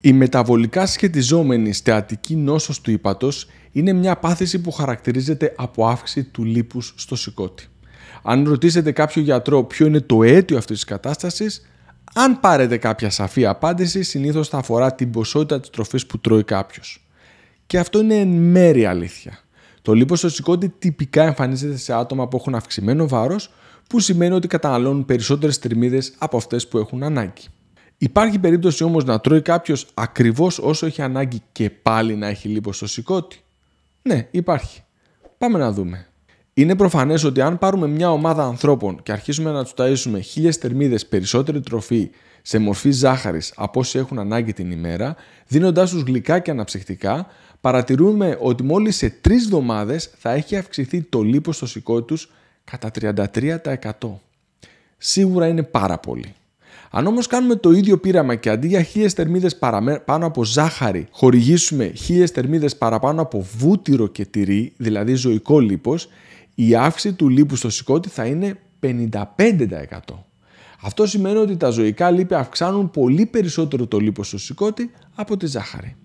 Η μεταβολικά σχετιζόμενη στεατική νόσος του ύπατος είναι μια πάθηση που χαρακτηρίζεται από αύξηση του λίπους στο σηκώτη. Αν ρωτήσετε κάποιο γιατρό ποιο είναι το αίτιο αυτής της κατάστασης, αν πάρετε κάποια σαφή απάντηση, συνήθως θα αφορά την ποσότητα της τροφής που τρώει κάποιος. Και αυτό είναι εν μέρη αλήθεια. Το λίπος στο σηκώτη τυπικά εμφανίζεται σε άτομα που έχουν αυξημένο βάρος, που σημαίνει ότι καταναλώνουν περισσότερες τριμμύδες από αυτές που έχουν ανάγκη. Υπάρχει περίπτωση όμως να τρώει κάποιος ακριβώς όσο έχει ανάγκη και πάλι να έχει λίπος στο σηκώτη. Ναι, υπάρχει. Πάμε να δούμε. Είναι προφανές ότι αν πάρουμε μια ομάδα ανθρώπων και αρχίσουμε να τους ταΐσουμε χίλιες θερμίδες περισσότερη τροφή σε μορφή ζάχαρης από όσοι έχουν ανάγκη την ημέρα, δίνοντάς τους γλυκά και αναψυχτικά, παρατηρούμε ότι μόλις σε τρεις εβδομάδες θα έχει αυξηθεί το λίπος στο σηκώτη του κατά 33%. Σίγουρα είναι πάρα πολύ. Αν όμως κάνουμε το ίδιο πείραμα και αντί για χίλιες θερμίδες πάνω από ζάχαρη, χορηγήσουμε χίλιες θερμίδες παραπάνω από βούτυρο και τυρί, δηλαδή ζωικό λίπος, η αύξηση του λίπου στο σηκώτη θα είναι 55%. Αυτό σημαίνει ότι τα ζωικά λίπη αυξάνουν πολύ περισσότερο το λίπος στο σηκώτη από τη ζάχαρη.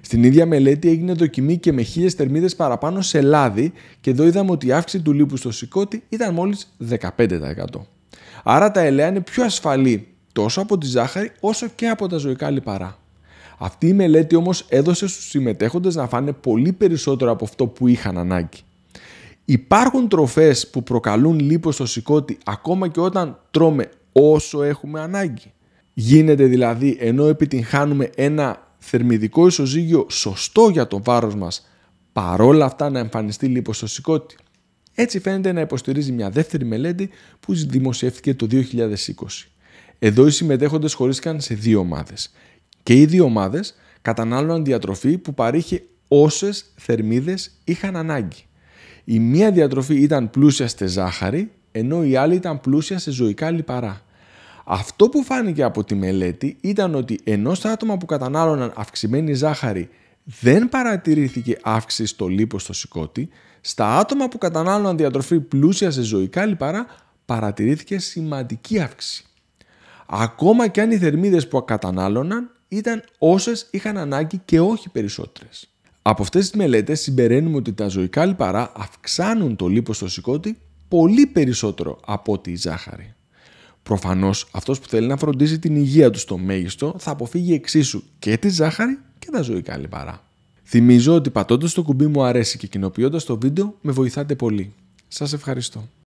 Στην ίδια μελέτη έγινε δοκιμή και με χίλιες θερμίδες παραπάνω σε λάδι και εδώ είδαμε ότι η αύξηση του λίπου στο σηκώτη ήταν μόλις 15%. Άρα τα ελαιά είναι πιο ασφαλή τόσο από τη ζάχαρη όσο και από τα ζωικά λιπαρά. Αυτή η μελέτη όμως έδωσε στους συμμετέχοντες να φάνε πολύ περισσότερο από αυτό που είχαν ανάγκη. Υπάρχουν τροφές που προκαλούν λίπο στο σηκώτη ακόμα και όταν τρώμε όσο έχουμε ανάγκη. Γίνεται δηλαδή ενώ επιτυγχάνουμε ένα θερμιδικό ισοζύγιο σωστό για το βάρος μας παρόλα αυτά να εμφανιστεί λίπο στο σηκώτη. Έτσι φαίνεται να υποστηρίζει μια δεύτερη μελέτη που δημοσιεύτηκε το 2020. Εδώ οι συμμετέχοντες χωρίστηκαν σε δύο ομάδες. Και οι δύο ομάδες κατανάλωναν διατροφή που παρήχε όσες θερμίδες είχαν ανάγκη. Η μία διατροφή ήταν πλούσια σε ζάχαρη, ενώ η άλλη ήταν πλούσια σε ζωικά λιπαρά. Αυτό που φάνηκε από τη μελέτη ήταν ότι ενώ στα άτομα που κατανάλωναν αυξημένη ζάχαρη δεν παρατηρήθηκε αύξηση στο λίπος στο σηκώτη, στα άτομα που κατανάλωναν διατροφή πλούσια σε ζωικά λιπαρά παρατηρήθηκε σημαντική αύξηση ακόμα και αν οι θερμίδες που κατανάλωναν ήταν όσες είχαν ανάγκη και όχι περισσότερες. Από αυτές τις μελέτες συμπεραίνουμε ότι τα ζωικά λιπαρά αυξάνουν το λίπος στο σηκώτη πολύ περισσότερο από ότι η ζάχαρη. Προφανώς, αυτός που θέλει να φροντίζει την υγεία του στο μέγιστο θα αποφύγει εξίσου και τη ζάχαρη και τα ζωικά λιπαρά. Θυμίζω ότι πατώντας το κουμπί μου αρέσει και κοινοποιώντας το βίντεο με βοηθάτε πολύ. Σας ευχαριστώ.